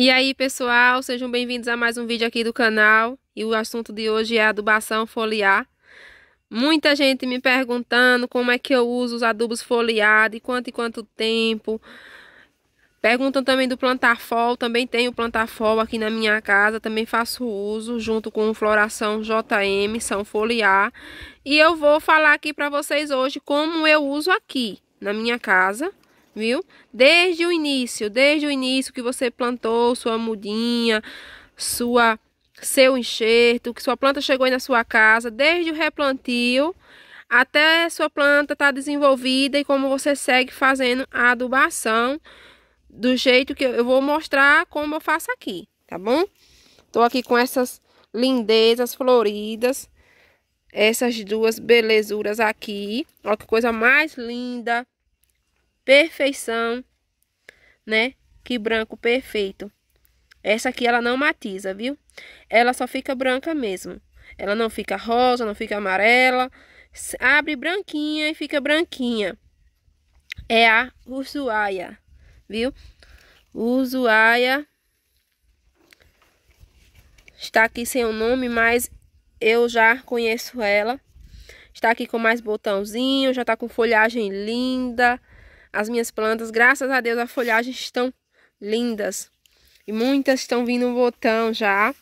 E aí, pessoal, sejam bem-vindos a mais um vídeo aqui do canal. E o assunto de hoje é adubação foliar. Muita gente me perguntando como é que eu uso os adubos foliar, e quanto e quanto tempo. Perguntam também do plantafol, também tenho plantafol aqui na minha casa, também faço uso junto com floração JM, são foliar. E eu vou falar aqui para vocês hoje como eu uso aqui na minha casa, viu? Desde o início, desde o início que você plantou sua mudinha, sua seu enxerto, que sua planta chegou aí na sua casa, desde o replantio até sua planta estar tá desenvolvida e como você segue fazendo a adubação do jeito que eu vou mostrar como eu faço aqui, tá bom? Tô aqui com essas lindezas floridas, essas duas belezuras aqui. Olha que coisa mais linda perfeição, né? Que branco perfeito. Essa aqui ela não matiza, viu? Ela só fica branca mesmo. Ela não fica rosa, não fica amarela. Abre branquinha e fica branquinha. É a usuaia, viu? Usuaia está aqui sem o nome, mas eu já conheço ela. Está aqui com mais botãozinho, já está com folhagem linda, as minhas plantas, graças a Deus, a folhagem estão lindas. E muitas estão vindo botão já.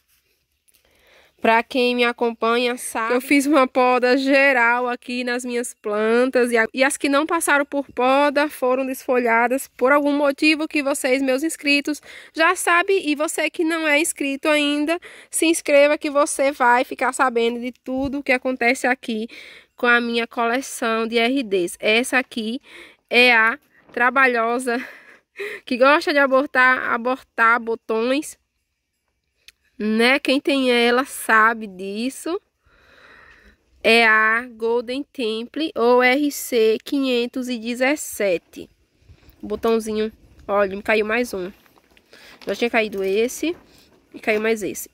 Para quem me acompanha sabe, eu fiz uma poda geral aqui nas minhas plantas e, a, e, as que não passaram por poda foram desfolhadas por algum motivo que vocês, meus inscritos, já sabem e você que não é inscrito ainda, se inscreva que você vai ficar sabendo de tudo o que acontece aqui com a minha coleção de RDs. Essa aqui é a trabalhosa, que gosta de abortar, abortar botões, né? Quem tem ela sabe disso. É a Golden Temple ou RC 517. Botãozinho, olha, caiu mais um. Já tinha caído esse e caiu mais esse.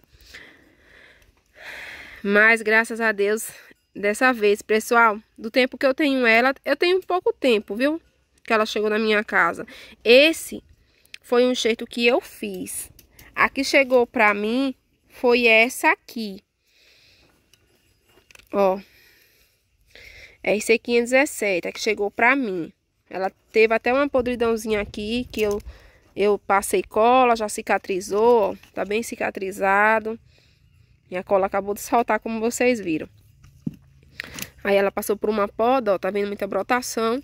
Mas graças a Deus, dessa vez, pessoal, do tempo que eu tenho ela, eu tenho pouco tempo, viu? que ela chegou na minha casa. Esse foi um jeito que eu fiz. A que chegou pra mim foi essa aqui. Ó. é aqui 517 a que chegou pra mim. Ela teve até uma podridãozinha aqui que eu, eu passei cola, já cicatrizou, ó. Tá bem cicatrizado. Minha cola acabou de soltar, como vocês viram. Aí ela passou por uma poda, ó, tá vendo muita brotação.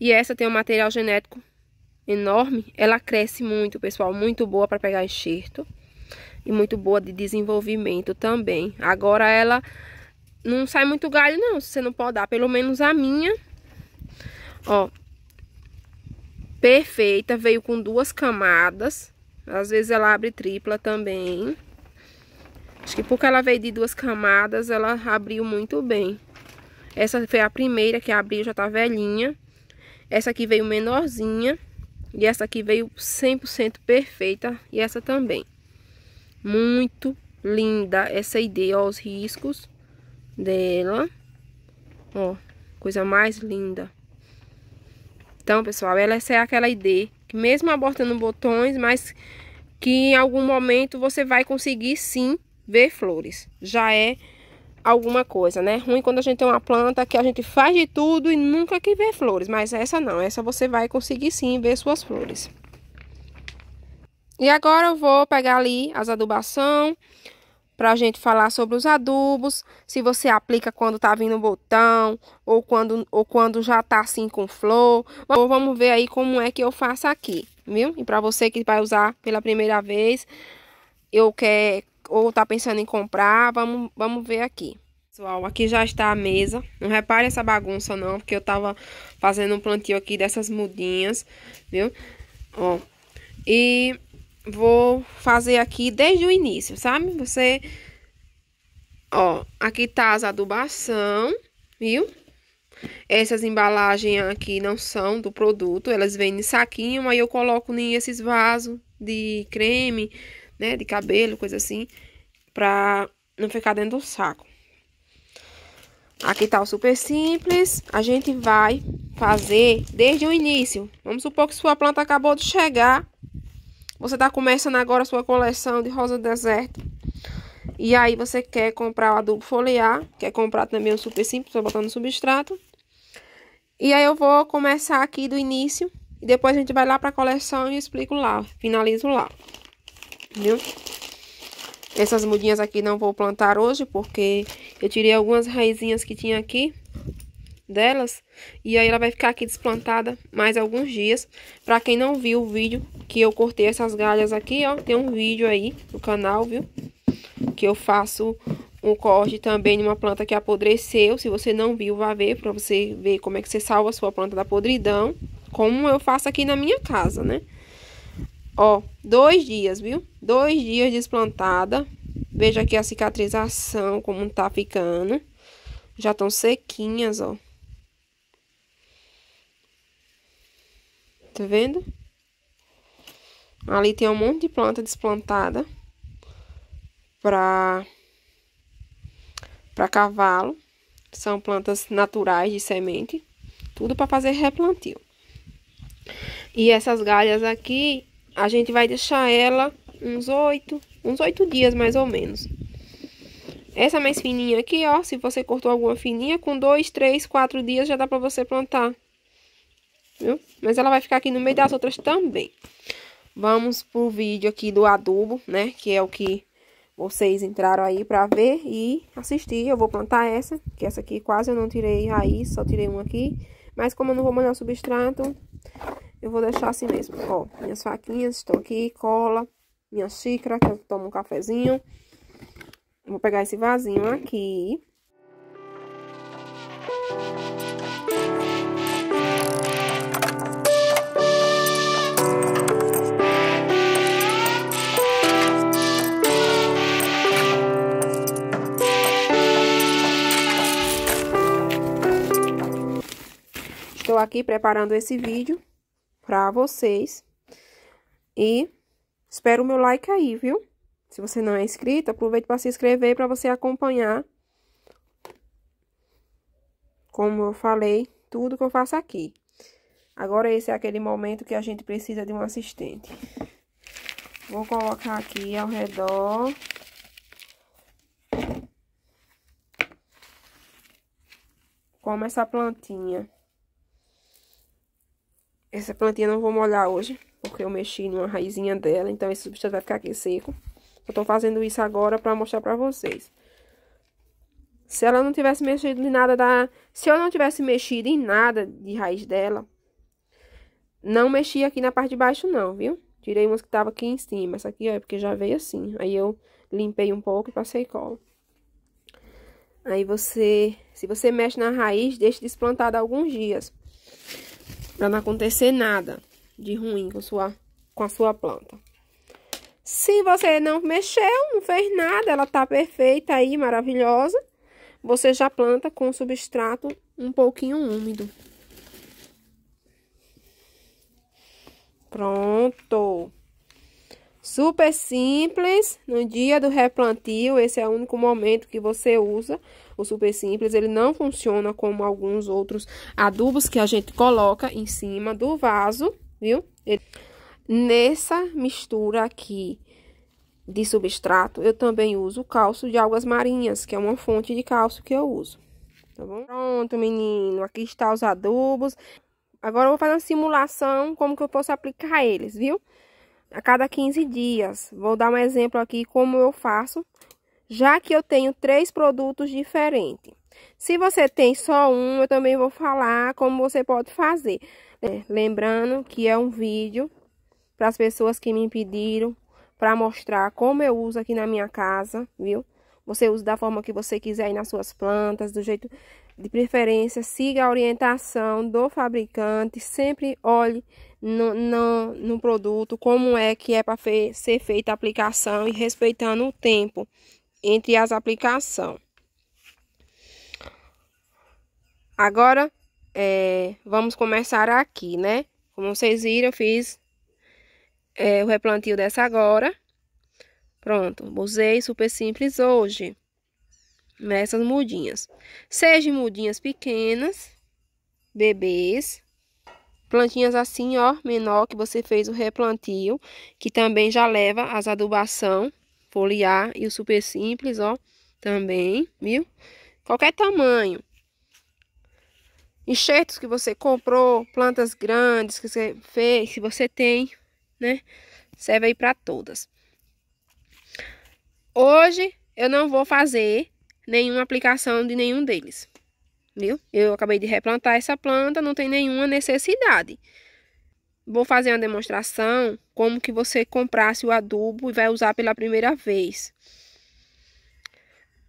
E essa tem um material genético enorme. Ela cresce muito, pessoal. Muito boa para pegar enxerto. E muito boa de desenvolvimento também. Agora ela não sai muito galho, não. Se você não pode dar. Pelo menos a minha. Ó. Perfeita. Veio com duas camadas. Às vezes ela abre tripla também. Acho que porque ela veio de duas camadas, ela abriu muito bem. Essa foi a primeira que abriu, já tá velhinha. Essa aqui veio menorzinha. E essa aqui veio 100% perfeita. E essa também. Muito linda essa ideia. Ó, os riscos dela. Ó, coisa mais linda. Então, pessoal, ela é aquela ideia que mesmo abortando botões, mas que em algum momento você vai conseguir sim ver flores. Já é alguma coisa, né? Ruim quando a gente tem uma planta que a gente faz de tudo e nunca que vê flores, mas essa não, essa você vai conseguir sim ver suas flores. E agora eu vou pegar ali as adubação para a gente falar sobre os adubos, se você aplica quando tá vindo botão ou quando ou quando já tá assim com flor. Ou vamos ver aí como é que eu faço aqui, viu? E para você que vai usar pela primeira vez, eu quer ou tá pensando em comprar, vamos vamos ver aqui. Pessoal, aqui já está a mesa. Não repare essa bagunça não, porque eu tava fazendo um plantio aqui dessas mudinhas, viu? Ó. E vou fazer aqui desde o início, sabe? Você ó, aqui tá as adubação, viu? Essas embalagens aqui não são do produto, elas vêm em saquinho, aí eu coloco nesses vasos de creme, né, de cabelo, coisa assim, pra não ficar dentro do saco. Aqui tá o super simples. A gente vai fazer desde o início. Vamos supor que sua planta acabou de chegar. Você tá começando agora sua coleção de rosa deserto. E aí você quer comprar o adubo foliar, quer comprar também o super simples, só botando substrato. E aí eu vou começar aqui do início e depois a gente vai lá para coleção e explico lá, finalizo lá. Viu? Essas mudinhas aqui não vou plantar hoje porque eu tirei algumas raizinhas que tinha aqui delas. E aí ela vai ficar aqui desplantada mais alguns dias. Pra quem não viu o vídeo que eu cortei essas galhas aqui, ó. Tem um vídeo aí no canal, viu? Que eu faço um corte também de uma planta que apodreceu. Se você não viu, vá ver pra você ver como é que você salva a sua planta da podridão. Como eu faço aqui na minha casa, né? Ó, dois dias, viu? Dois dias desplantada. Veja aqui a cicatrização, como tá ficando. Já estão sequinhas, ó. Tá vendo? Ali tem um monte de planta desplantada para para cavalo. São plantas naturais de semente, tudo para fazer replantio. E essas galhas aqui, a gente vai deixar ela uns oito uns oito dias mais ou menos. Essa mais fininha aqui, ó, se você cortou alguma fininha, com dois, três, quatro dias já dá pra você plantar. Viu? Mas ela vai ficar aqui no meio das outras também. Vamos pro vídeo aqui do adubo, né? Que é o que vocês entraram aí pra ver e assistir. Eu vou plantar essa, que essa aqui quase eu não tirei raiz, só tirei uma aqui. Mas como eu não vou mandar substrato, eu vou deixar assim mesmo. Ó, minhas faquinhas estão aqui, cola minha xícara, que eu tomo um cafezinho. Vou pegar esse vasinho aqui. Estou aqui preparando esse vídeo para vocês. E Espero o meu like aí, viu? Se você não é inscrito, aproveite para se inscrever para você acompanhar. Como eu falei, tudo que eu faço aqui. Agora esse é aquele momento que a gente precisa de um assistente. Vou colocar aqui ao redor. Como essa plantinha. Essa plantinha não vou molhar hoje porque eu mexi numa raizinha dela, então esse substrato vai ficar aqui seco. Eu tô fazendo isso agora pra mostrar pra vocês. Se ela não tivesse mexido em nada da... Se eu não tivesse mexido em nada de raiz dela, não mexi aqui na parte de baixo não, viu? Tirei umas que tava aqui em cima. Essa aqui, ó, é porque já veio assim. Aí eu limpei um pouco e passei cola. Aí você... Se você mexe na raiz, deixa desplantada alguns dias. Pra não acontecer nada de ruim com, sua, com a sua planta. Se você não mexeu, não fez nada, ela tá perfeita aí, maravilhosa, você já planta com substrato um pouquinho úmido. Pronto. Super simples, no dia do replantio, esse é o único momento que você usa o super simples. Ele não funciona como alguns outros adubos que a gente coloca em cima do vaso viu? Ele... Nessa mistura aqui de substrato, eu também uso cálcio de algas marinhas, que é uma fonte de cálcio que eu uso. Tá bom? Pronto, menino. Aqui está os adubos. Agora eu vou fazer uma simulação como que eu posso aplicar eles, viu? A cada 15 dias. Vou dar um exemplo aqui como eu faço, já que eu tenho três produtos diferentes. Se você tem só um, eu também vou falar como você pode fazer. É, lembrando que é um vídeo para as pessoas que me pediram para mostrar como eu uso aqui na minha casa, viu? Você usa da forma que você quiser aí nas suas plantas, do jeito de preferência, siga a orientação do fabricante, sempre olhe no, no, no produto como é que é para fe ser feita a aplicação e respeitando o tempo entre as aplicações. Agora, é, vamos começar aqui, né? Como vocês viram, eu fiz é, o replantio dessa agora. Pronto, usei super simples hoje. Nessas mudinhas. Seja mudinhas pequenas, bebês, plantinhas assim, ó, menor, que você fez o replantio, que também já leva as adubação foliar e o super simples, ó, também, viu? Qualquer tamanho enxertos que você comprou, plantas grandes que você fez, se você tem, né? Serve aí para todas. Hoje eu não vou fazer nenhuma aplicação de nenhum deles, viu? Eu acabei de replantar essa planta, não tem nenhuma necessidade. Vou fazer uma demonstração como que você comprasse o adubo e vai usar pela primeira vez.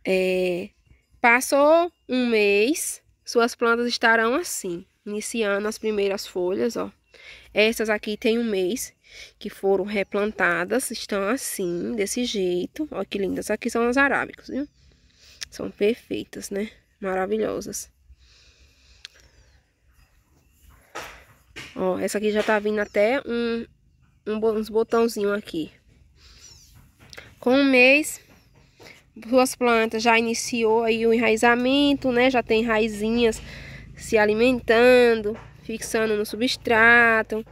É, passou um mês, suas plantas estarão assim, iniciando as primeiras folhas, ó. Essas aqui tem um mês que foram replantadas, estão assim, desse jeito. Ó que lindas, aqui são as arábicas, viu? São perfeitas, né? Maravilhosas. Ó, essa aqui já tá vindo até um, um uns botãozinho aqui. Com um mês, suas plantas já iniciou aí o enraizamento, né? Já tem raizinhas se alimentando, fixando no substrato.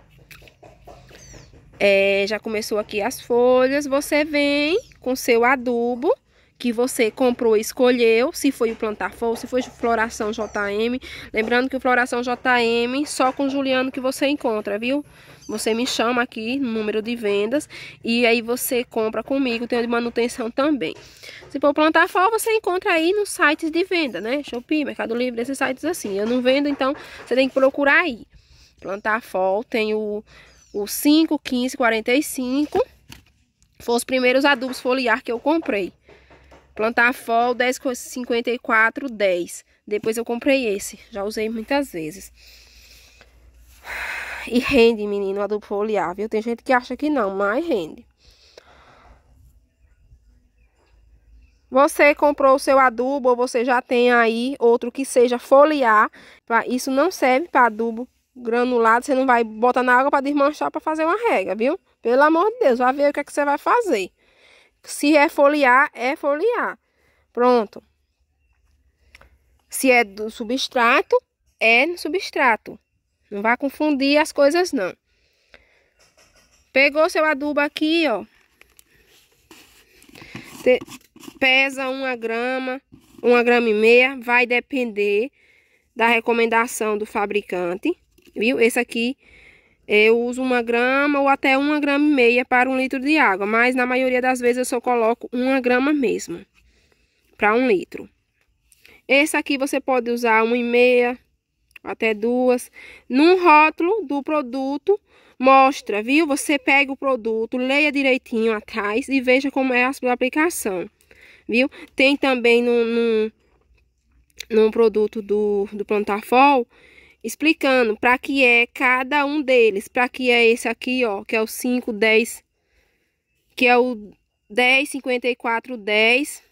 É, já começou aqui as folhas. Você vem com seu adubo que você comprou e escolheu, se foi o plantar for, se foi floração JM. Lembrando que o floração JM só com Juliano que você encontra, viu? Você me chama aqui no número de vendas e aí você compra comigo. Tem de manutenção também. Se for plantar fol, você encontra aí nos sites de venda, né? Shopee, Mercado Livre, esses sites assim. Eu não vendo, então você tem que procurar aí. Plantar fol tem o, o 5, 15, 45. Foram os primeiros adubos foliar que eu comprei. Plantar fol 10, 54, 10. Depois eu comprei esse. Já usei muitas vezes. E rende, menino, adubo foliar, viu? Tem gente que acha que não, mas rende. Você comprou o seu adubo ou você já tem aí outro que seja foliar. Isso não serve para adubo granulado. Você não vai botar na água para desmanchar para fazer uma rega, viu? Pelo amor de Deus, vai ver o que, é que você vai fazer. Se é foliar, é foliar. Pronto. Se é do substrato, é no substrato. Não vai confundir as coisas, não. Pegou seu adubo aqui, ó. Te, pesa uma grama, uma grama e meia. Vai depender da recomendação do fabricante, viu? Esse aqui eu uso uma grama ou até uma grama e meia para um litro de água. Mas na maioria das vezes eu só coloco uma grama mesmo para um litro. Esse aqui você pode usar uma e meia, até duas. Num rótulo do produto, mostra, viu? Você pega o produto, leia direitinho atrás e veja como é a sua aplicação, viu? Tem também num, num, num produto do, do Plantafol, explicando para que é cada um deles, para que é esse aqui, ó, que é o 5, 10, que é o 10, 54, 10,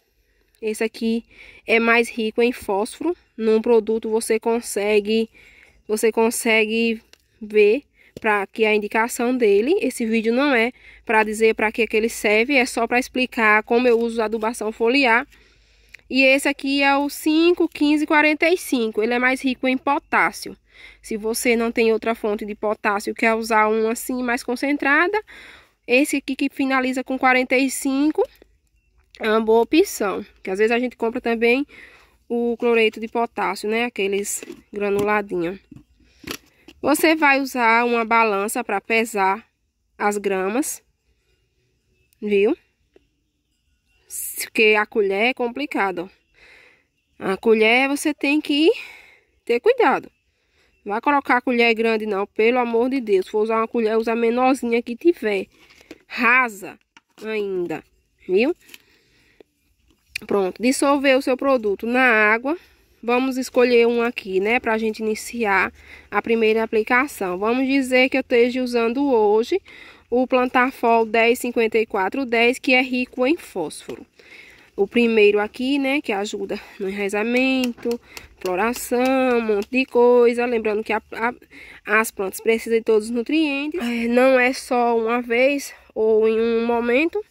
esse aqui é mais rico em fósforo. Num produto você consegue, você consegue ver para que a indicação dele. Esse vídeo não é para dizer para que, que ele serve, é só para explicar como eu uso a adubação foliar. E esse aqui é o 51545, ele é mais rico em potássio. Se você não tem outra fonte de potássio, quer usar um assim mais concentrada, esse aqui que finaliza com 45 é uma boa opção. Que às vezes a gente compra também o cloreto de potássio, né? Aqueles granuladinhos. Você vai usar uma balança para pesar as gramas, viu? Porque a colher é complicado, ó. A colher você tem que ter cuidado. Vai colocar a colher grande não, pelo amor de Deus. Se for usar uma colher, usa a menorzinha que tiver. Rasa ainda, viu? Pronto, dissolver o seu produto na água. Vamos escolher um aqui, né, para a gente iniciar a primeira aplicação. Vamos dizer que eu esteja usando hoje o plantafol 105410, que é rico em fósforo. O primeiro aqui, né, que ajuda no enraizamento, floração, um monte de coisa. Lembrando que a, a, as plantas precisam de todos os nutrientes. É, não é só uma vez ou em um momento,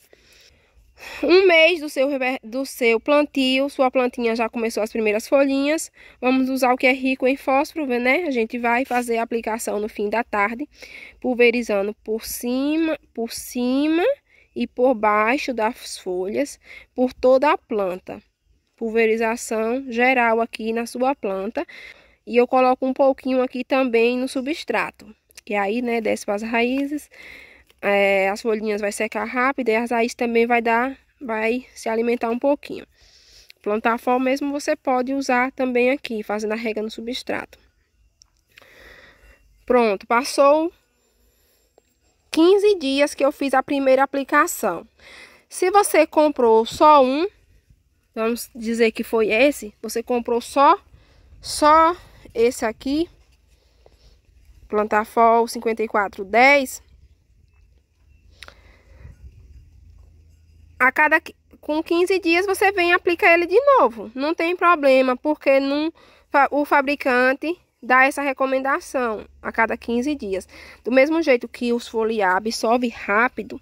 um mês do seu, do seu plantio, sua plantinha já começou as primeiras folhinhas. Vamos usar o que é rico em fósforo, né? A gente vai fazer a aplicação no fim da tarde, pulverizando por cima, por cima e por baixo das folhas, por toda a planta. Pulverização geral aqui na sua planta. E eu coloco um pouquinho aqui também no substrato, que é aí, né, desce para as raízes é, as folhinhas vai secar rápido e as raízes também vai dar, vai se alimentar um pouquinho. Plantar fol mesmo você pode usar também aqui, fazendo a rega no substrato. Pronto, passou 15 dias que eu fiz a primeira aplicação. Se você comprou só um, vamos dizer que foi esse, você comprou só, só esse aqui, Plantar Plantarfol 5410, a cada com 15 dias você vem e aplica ele de novo. Não tem problema, porque não, o fabricante dá essa recomendação a cada 15 dias. Do mesmo jeito que o foliar absorve rápido,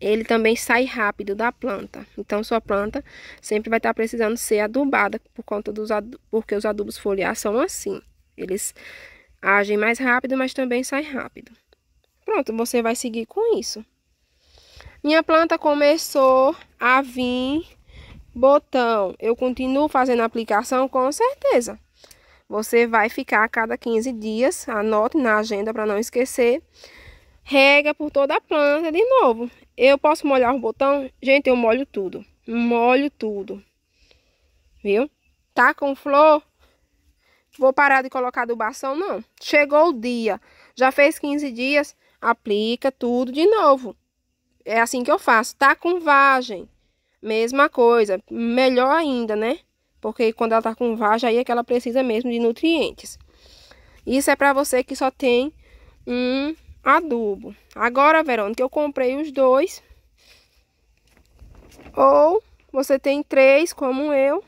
ele também sai rápido da planta. Então, sua planta sempre vai estar precisando ser adubada por conta dos porque os adubos foliar são assim. Eles agem mais rápido, mas também saem rápido. Pronto, você vai seguir com isso. Minha planta começou a vir botão. Eu continuo fazendo aplicação com certeza. Você vai ficar a cada 15 dias, anote na agenda para não esquecer. Rega por toda a planta de novo. Eu posso molhar o botão? Gente, eu molho tudo. Molho tudo. Viu? Tá com flor? Vou parar de colocar adubação? Não. Chegou o dia. Já fez 15 dias? Aplica tudo de novo. É assim que eu faço. Tá com vagem. Mesma coisa. Melhor ainda, né? Porque quando ela tá com vagem, aí é que ela precisa mesmo de nutrientes. Isso é para você que só tem um adubo. Agora, Verônica, eu comprei os dois. Ou você tem três, como eu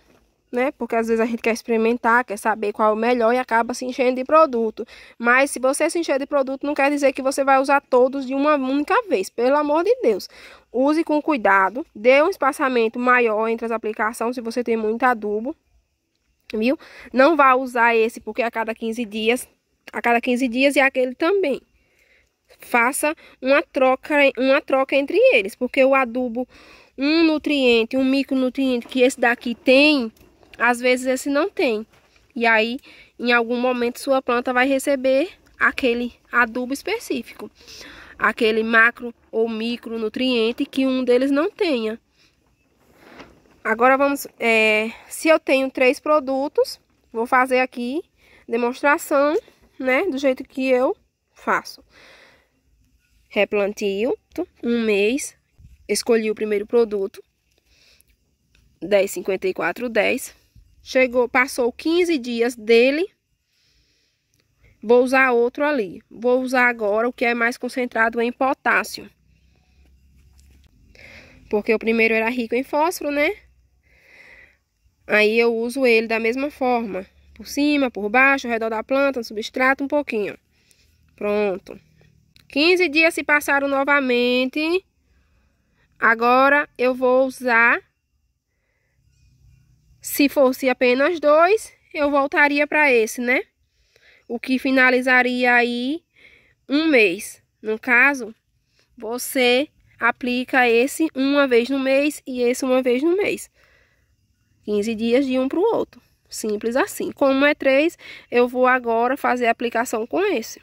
né? Porque às vezes a gente quer experimentar, quer saber qual é o melhor e acaba se enchendo de produto. Mas se você se encher de produto, não quer dizer que você vai usar todos de uma única vez, pelo amor de Deus. Use com cuidado, dê um espaçamento maior entre as aplicações se você tem muito adubo, viu? Não vá usar esse porque a cada 15 dias, a cada 15 dias e aquele também. Faça uma troca, uma troca entre eles, porque o adubo, um nutriente, um micronutriente que esse daqui tem, às vezes esse não tem. E aí, em algum momento, sua planta vai receber aquele adubo específico. Aquele macro ou micronutriente que um deles não tenha. Agora vamos... É, se eu tenho três produtos, vou fazer aqui demonstração, né? Do jeito que eu faço. Replantio, um mês, escolhi o primeiro produto, 10,54, 10. 54, 10 Chegou, passou 15 dias dele. Vou usar outro ali. Vou usar agora o que é mais concentrado em potássio. Porque o primeiro era rico em fósforo, né? Aí eu uso ele da mesma forma. Por cima, por baixo, ao redor da planta, no substrato, um pouquinho. Pronto. 15 dias se passaram novamente. Agora eu vou usar se fosse apenas dois, eu voltaria para esse, né? O que finalizaria aí um mês. No caso, você aplica esse uma vez no mês e esse uma vez no mês. 15 dias de um para o outro. Simples assim. Como é três, eu vou agora fazer a aplicação com esse.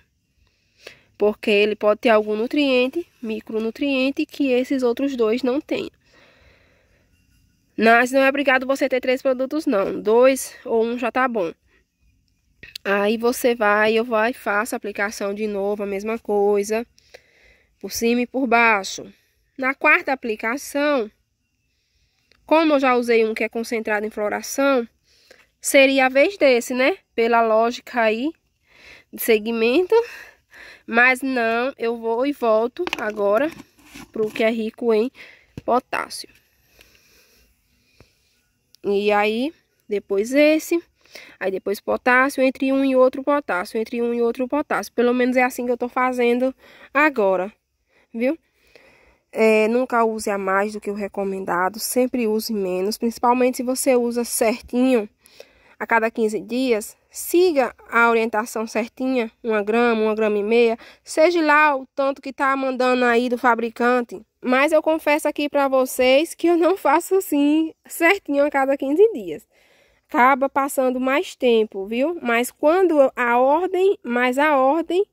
Porque ele pode ter algum nutriente, micronutriente, que esses outros dois não têm. Mas não é obrigado você ter três produtos, não. Dois ou um já tá bom. Aí você vai, eu vai e faço a aplicação de novo, a mesma coisa. Por cima e por baixo. Na quarta aplicação, como eu já usei um que é concentrado em floração, seria a vez desse, né? Pela lógica aí de segmento. Mas não, eu vou e volto agora pro que é rico em potássio. E aí, depois esse, aí depois potássio, entre um e outro potássio, entre um e outro potássio. Pelo menos é assim que eu tô fazendo agora, viu? É, nunca use a mais do que o recomendado, sempre use menos, principalmente se você usa certinho a cada 15 dias, siga a orientação certinha, uma grama, uma grama e meia, seja lá o tanto que tá mandando aí do fabricante. Mas eu confesso aqui para vocês que eu não faço assim certinho a cada 15 dias. Acaba passando mais tempo, viu? Mas quando a ordem, mas a ordem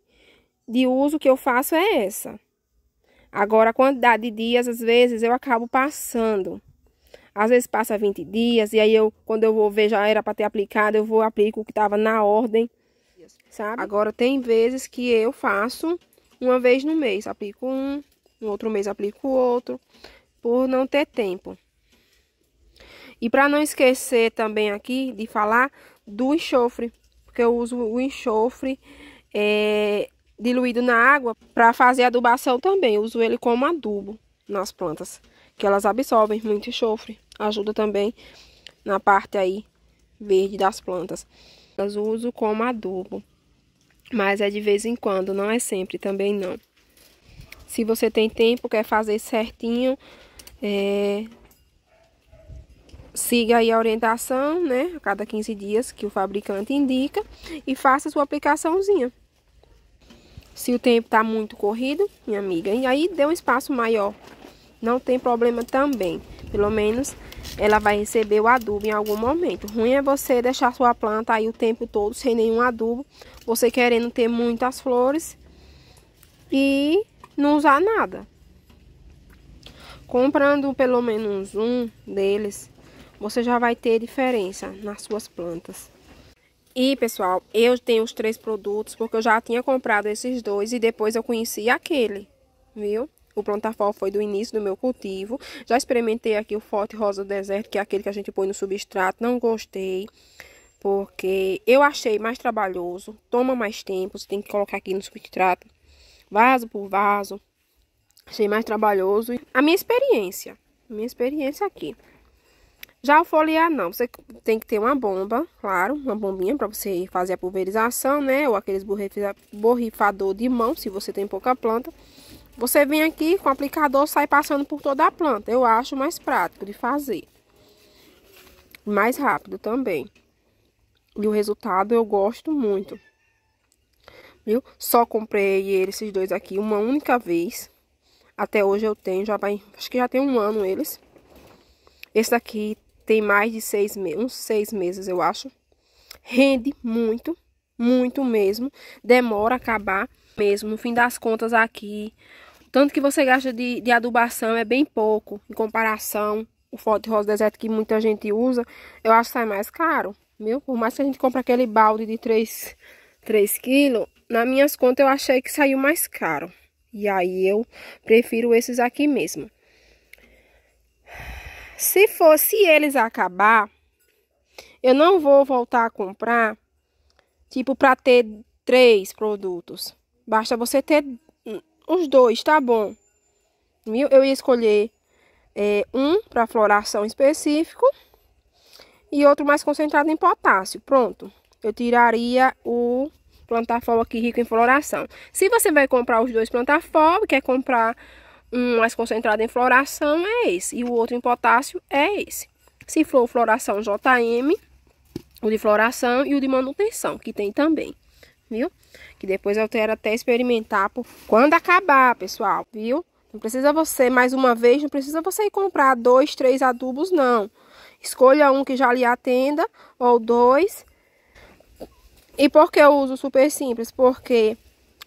de uso que eu faço é essa. Agora, a quantidade de dias, às vezes, eu acabo passando. Às vezes passa 20 dias, e aí eu, quando eu vou ver, já era para ter aplicado, eu vou aplico o que estava na ordem, sabe? Agora, tem vezes que eu faço uma vez no mês, aplico um, no outro mês aplico outro, por não ter tempo. E para não esquecer também aqui de falar do enxofre, porque eu uso o enxofre é, diluído na água para fazer adubação também. Eu uso ele como adubo nas plantas, que elas absorvem muito enxofre. Ajuda também na parte aí verde das plantas. Eu uso como adubo, mas é de vez em quando, não é sempre também não. Se você tem tempo, quer fazer certinho, é... siga aí a orientação, né? A cada 15 dias que o fabricante indica e faça sua aplicaçãozinha. Se o tempo está muito corrido, minha amiga, e aí dê um espaço maior. Não tem problema também. Pelo menos ela vai receber o adubo em algum momento. Ruim é você deixar sua planta aí o tempo todo sem nenhum adubo, você querendo ter muitas flores e não usar nada. Comprando pelo menos um deles, você já vai ter diferença nas suas plantas. E pessoal, eu tenho os três produtos porque eu já tinha comprado esses dois e depois eu conheci aquele, viu? O plantafol foi do início do meu cultivo. Já experimentei aqui o forte rosa do deserto, que é aquele que a gente põe no substrato. Não gostei, porque eu achei mais trabalhoso, toma mais tempo, você tem que colocar aqui no substrato vaso por vaso. Achei mais trabalhoso. A minha experiência. Minha experiência aqui. Já o foliar, não. Você tem que ter uma bomba, claro, uma bombinha para você fazer a pulverização, né? Ou aqueles borrifador de mão, se você tem pouca planta. Você vem aqui com o aplicador, sai passando por toda a planta. Eu acho mais prático de fazer. Mais rápido também. E o resultado eu gosto muito viu? Só comprei eles esses dois aqui uma única vez. Até hoje eu tenho, já vai, acho que já tem um ano eles. Esse aqui tem mais de seis meses, uns seis meses eu acho. Rende muito, muito mesmo. Demora a acabar mesmo. No fim das contas aqui, tanto que você gasta de, de adubação é bem pouco em comparação o forte rosa deserto que muita gente usa, eu acho que sai mais caro, viu? Por mais que a gente compre aquele balde de 3, 3 quilos, nas minhas contas eu achei que saiu mais caro. E aí eu prefiro esses aqui mesmo. Se fosse eles acabar, eu não vou voltar a comprar tipo para ter três produtos. Basta você ter os dois, tá bom? Viu? Eu ia escolher é, um para floração específico e outro mais concentrado em potássio. Pronto. Eu tiraria o plantar aqui rico em floração. Se você vai comprar os dois plantar quer comprar um mais concentrado em floração, é esse. E o outro em potássio é esse. Se for floração JM, o de floração e o de manutenção, que tem também, viu? Que depois eu quero até experimentar por... quando acabar, pessoal, viu? Não precisa você, mais uma vez, não precisa você ir comprar dois, três adubos, não. Escolha um que já lhe atenda, ou dois, e por que eu uso super simples? Porque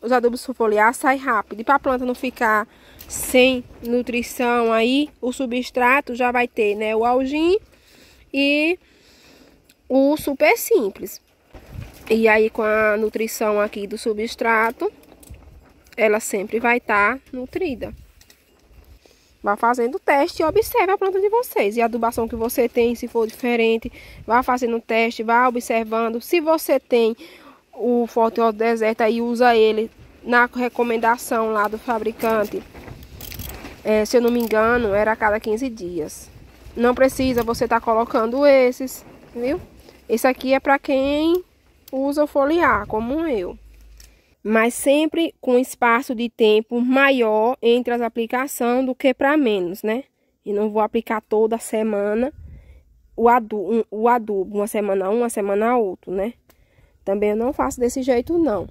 os adubos foliar saem rápido. E para a planta não ficar sem nutrição aí, o substrato já vai ter, né? O algin e o super simples. E aí com a nutrição aqui do substrato, ela sempre vai estar tá nutrida. Vá fazendo o teste e observe a planta de vocês. E a adubação que você tem, se for diferente, vá fazendo o teste, vá observando. Se você tem o forte deserto aí, usa ele na recomendação lá do fabricante. É, se eu não me engano, era a cada 15 dias. Não precisa você estar tá colocando esses, viu? Esse aqui é para quem usa o foliar, como eu mas sempre com espaço de tempo maior entre as aplicações do que para menos, né? E não vou aplicar toda semana o adubo, um, o adubo, uma semana um, uma semana outro, né? Também eu não faço desse jeito não.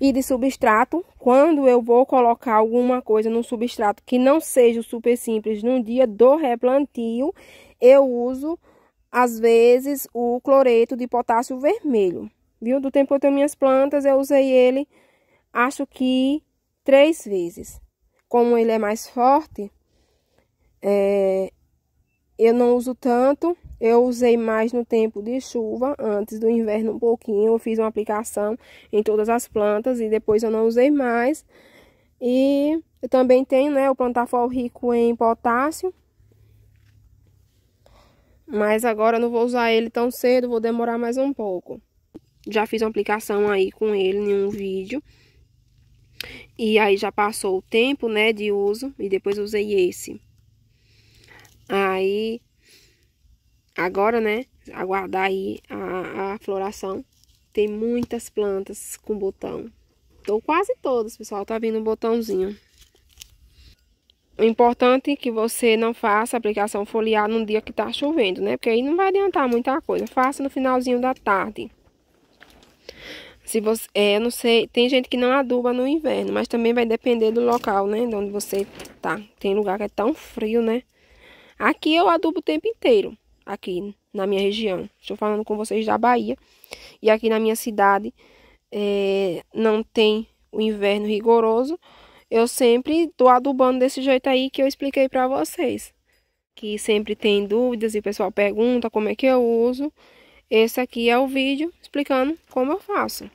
E de substrato, quando eu vou colocar alguma coisa no substrato que não seja super simples no dia do replantio, eu uso às vezes o cloreto de potássio vermelho. Viu? Do tempo que eu tenho minhas plantas, eu usei ele acho que três vezes. Como ele é mais forte, é, eu não uso tanto. Eu usei mais no tempo de chuva, antes do inverno um pouquinho. Eu fiz uma aplicação em todas as plantas e depois eu não usei mais. E eu também tenho né, o plantafol rico em potássio. Mas agora eu não vou usar ele tão cedo, vou demorar mais um pouco. Já fiz uma aplicação aí com ele em um vídeo. E aí já passou o tempo, né, de uso e depois usei esse. Aí agora, né, aguardar aí a, a floração. Tem muitas plantas com botão. Tô quase todas, pessoal, tá vindo um botãozinho. O importante é que você não faça aplicação foliar num dia que tá chovendo, né? Porque aí não vai adiantar muita coisa. Faça no finalzinho da tarde. Se você, é, eu não sei, tem gente que não aduba no inverno, mas também vai depender do local, né, de onde você tá. Tem lugar que é tão frio, né? Aqui eu adubo o tempo inteiro, aqui na minha região. Estou falando com vocês da Bahia. E aqui na minha cidade é, não tem o inverno rigoroso. Eu sempre tô adubando desse jeito aí que eu expliquei para vocês. Que sempre tem dúvidas e o pessoal pergunta como é que eu uso. Esse aqui é o vídeo explicando como eu faço.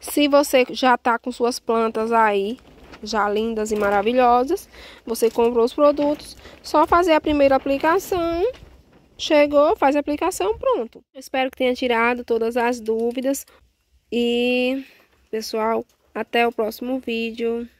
Se você já está com suas plantas aí, já lindas e maravilhosas, você comprou os produtos, só fazer a primeira aplicação. Chegou, faz a aplicação, pronto. espero que tenha tirado todas as dúvidas. E, pessoal, até o próximo vídeo.